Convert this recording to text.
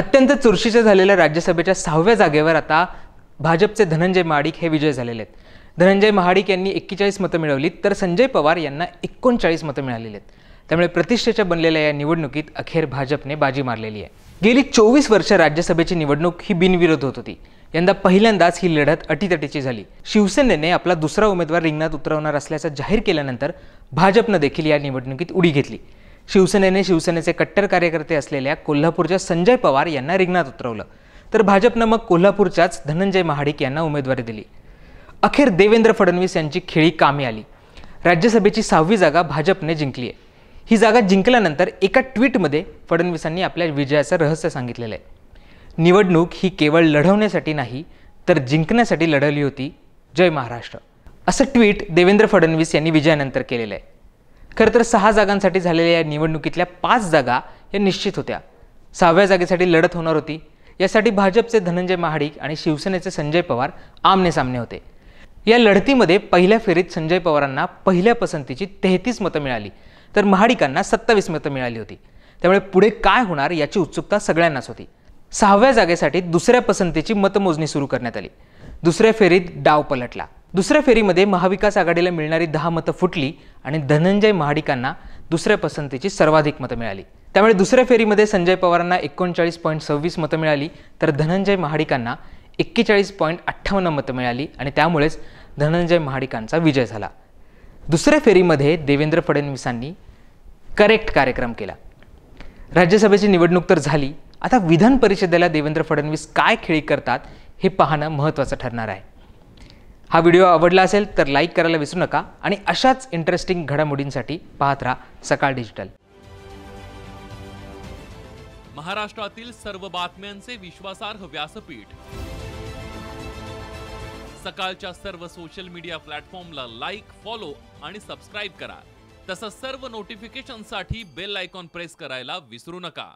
अत्यंत चुरशीच्या झालेल्या राज्यसभेच्या सहाव्या जागेवर आता भाजपचे धनंजय महाडिक हे विजय झालेले आहेत धनंजय महाडिक यांनी एक्केचाळीस मतं मिळवली तर संजय पवार यांना एकोणचाळीस मतं मिळालेली आहेत त्यामुळे प्रतिष्ठेच्या बनलेल्या या निवडणुकीत अखेर भाजपने बाजी मारलेली आहे गेली चोवीस वर्ष राज्यसभेची निवडणूक ही बिनविरोध होत होती यंदा पहिल्यांदाच ही लढत अटीतटीची झाली शिवसेनेने आपला दुसरा उमेदवार रिंगणात उतरवणार असल्याचं जाहीर केल्यानंतर भाजपनं देखील या निवडणुकीत उडी घेतली शिवसेनेने शिवसेनेचे कट्टर कार्यकर्ते असलेल्या कोल्हापूरच्या संजय पवार यांना रिंगणात उतरवलं तर भाजपनं मग कोल्हापूरच्याच धनंजय महाडिक यांना उमेदवारी दिली अखेर देवेंद्र फडणवीस यांची खेळी कामी आली राज्यसभेची सहावी जागा भाजपने जिंकली आहे ही जागा जिंकल्यानंतर एका ट्विटमध्ये फडणवीसांनी आपल्या विजयाचं रहस्य सांगितलेलं आहे निवडणूक ही केवळ लढवण्यासाठी नाही तर जिंकण्यासाठी लढवली होती जय महाराष्ट्र असं ट्विट देवेंद्र फडणवीस यांनी विजयानंतर केलेलं आहे खरं तर सहा जागांसाठी झालेल्या या निवडणुकीतल्या पाच जागा या निश्चित होत्या सहाव्या जागेसाठी लढत होणार होती यासाठी भाजपचे धनंजय महाडिक आणि शिवसेनेचे संजय पवार आमने सामने होते या लढतीमध्ये पहिल्या फेरीत संजय पवारांना पहिल्या पसंतीची तेहतीस मतं मिळाली तर महाडिकांना सत्तावीस मतं मिळाली होती त्यामुळे पुढे काय होणार याची उत्सुकता सगळ्यांनाच होती सहाव्या जागेसाठी दुसऱ्या पसंतीची मतमोजणी सुरू करण्यात आली दुसऱ्या फेरीत डाव पलटला दुसऱ्या फेरीमध्ये महाविकास आघाडीला मिळणारी दहा मतं फुटली आणि धनंजय महाडिकांना दुसऱ्या पसंतीची सर्वाधिक मतं मिळाली त्यामुळे दुसऱ्या फेरीमध्ये संजय पवारांना एकोणचाळीस पॉईंट सव्वीस मतं मिळाली तर धनंजय महाडिकांना एक्केचाळीस पॉईंट अठ्ठावन्न मतं मिळाली आणि त्यामुळेच धनंजय महाडिकांचा विजय झाला दुसऱ्या फेरीमध्ये देवेंद्र फडणवीसांनी करेक्ट कार्यक्रम केला राज्यसभेची निवडणूक तर झाली आता विधान परिषदेला देवेंद्र फडणवीस काय खेळी करतात हे पाहणं महत्त्वाचं ठरणार आहे हा व्हिडिओ आवडला असेल तर लाईक करायला विसरू नका आणि अशाच इंटरेस्टिंग घडामोडींसाठी पाहत राहा सकाळ डिजिटल महाराष्ट्रातील सर्व बातम्यांचे विश्वासार्ह व्यासपीठ सकाळच्या सर्व सोशल मीडिया प्लॅटफॉर्मला लाईक फॉलो आणि सबस्क्राईब करा तसंच सर्व नोटिफिकेशनसाठी बेल आयकॉन प्रेस करायला विसरू नका